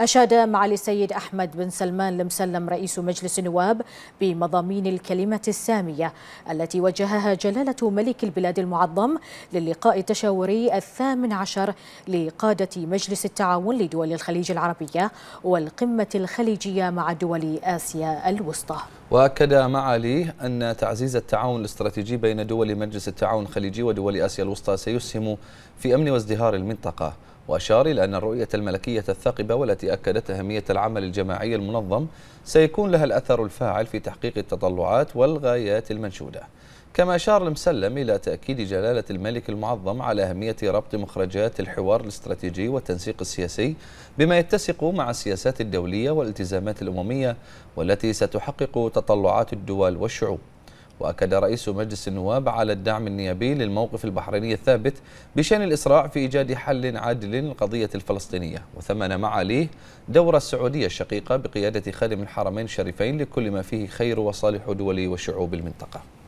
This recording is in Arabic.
أشاد معالي السيد أحمد بن سلمان المسلم رئيس مجلس النواب بمضامين الكلمة السامية التي وجهها جلالة ملك البلاد المعظم للقاء التشاوري الثامن عشر لقادة مجلس التعاون لدول الخليج العربية والقمة الخليجية مع دول آسيا الوسطى وأكد معالي أن تعزيز التعاون الاستراتيجي بين دول مجلس التعاون الخليجي ودول آسيا الوسطى سيسهم في أمن وازدهار المنطقة وأشار إلى أن الرؤية الملكية الثاقبة والتي أكدت أهمية العمل الجماعي المنظم سيكون لها الأثر الفاعل في تحقيق التطلعات والغايات المنشودة كما أشار المسلم إلى تأكيد جلالة الملك المعظم على أهمية ربط مخرجات الحوار الاستراتيجي والتنسيق السياسي بما يتسق مع السياسات الدولية والالتزامات الأممية والتي ستحقق تطلعات الدول والشعوب وأكد رئيس مجلس النواب على الدعم النيابي للموقف البحريني الثابت بشأن الإسراع في إيجاد حل عادل للقضية الفلسطينية وثمن معاليه دور السعودية الشقيقة بقيادة خادم الحرمين الشريفين لكل ما فيه خير وصالح دول وشعوب المنطقة